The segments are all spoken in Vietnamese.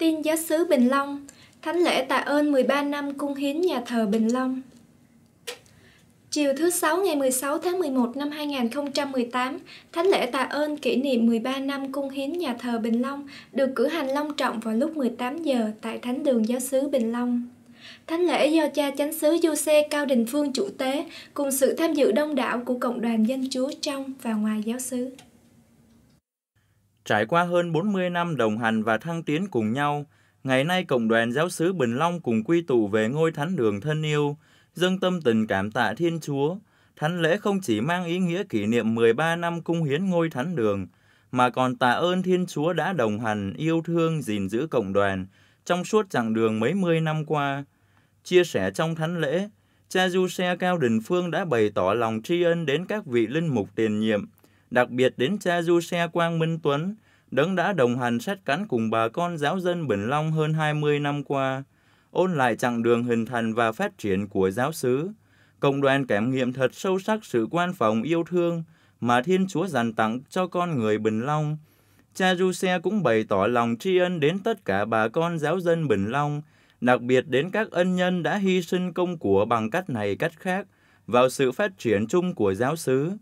Tin giáo sứ Bình Long, thánh lễ tạ ơn 13 năm cung hiến nhà thờ Bình Long. Chiều thứ Sáu ngày 16 tháng 11 năm 2018, Thánh lễ tạ ơn kỷ niệm 13 năm cung hiến nhà thờ Bình Long được cử hành long trọng vào lúc 18 giờ tại Thánh đường Giáo sứ Bình Long. Thánh lễ do cha chánh xứ du xe Cao Đình Phương chủ tế cùng sự tham dự đông đảo của cộng đoàn dân chúa trong và ngoài giáo xứ. Trải qua hơn 40 năm đồng hành và thăng tiến cùng nhau, ngày nay Cộng đoàn Giáo sứ Bình Long cùng quy tụ về ngôi thánh đường thân yêu, dâng tâm tình cảm tạ Thiên Chúa. Thánh lễ không chỉ mang ý nghĩa kỷ niệm 13 năm cung hiến ngôi thánh đường, mà còn tạ ơn Thiên Chúa đã đồng hành, yêu thương, gìn giữ cộng đoàn trong suốt chặng đường mấy mươi năm qua. Chia sẻ trong thánh lễ, cha Du Xe Cao Đình Phương đã bày tỏ lòng tri ân đến các vị linh mục tiền nhiệm, đặc biệt đến cha Du Xe Quang Minh Tuấn, đấng đã đồng hành sát cánh cùng bà con giáo dân Bình Long hơn 20 năm qua, ôn lại chặng đường hình thành và phát triển của giáo xứ. Cộng đoàn cảm nghiệm thật sâu sắc sự quan phòng yêu thương mà Thiên Chúa dành tặng cho con người Bình Long. Cha Du Xe cũng bày tỏ lòng tri ân đến tất cả bà con giáo dân Bình Long, đặc biệt đến các ân nhân đã hy sinh công của bằng cách này cách khác vào sự phát triển chung của giáo xứ.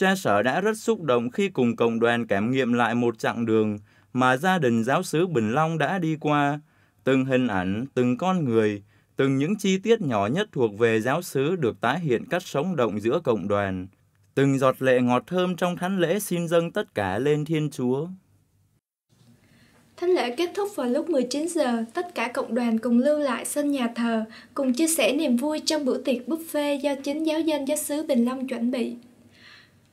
Cha sở đã rất xúc động khi cùng cộng đoàn cảm nghiệm lại một chặng đường mà gia đình giáo sứ Bình Long đã đi qua. Từng hình ảnh, từng con người, từng những chi tiết nhỏ nhất thuộc về giáo sứ được tái hiện cách sống động giữa cộng đoàn. Từng giọt lệ ngọt thơm trong thánh lễ xin dâng tất cả lên Thiên Chúa. Thánh lễ kết thúc vào lúc 19 giờ, tất cả cộng đoàn cùng lưu lại sân nhà thờ, cùng chia sẻ niềm vui trong bữa tiệc buffet do chính giáo dân giáo sứ Bình Long chuẩn bị.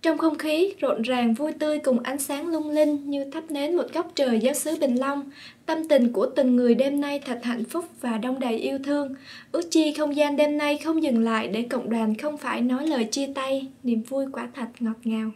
Trong không khí rộn ràng vui tươi cùng ánh sáng lung linh như thắp nến một góc trời giáo xứ Bình Long, tâm tình của từng người đêm nay thật hạnh phúc và đông đầy yêu thương. Ước chi không gian đêm nay không dừng lại để cộng đoàn không phải nói lời chia tay, niềm vui quả thật ngọt ngào.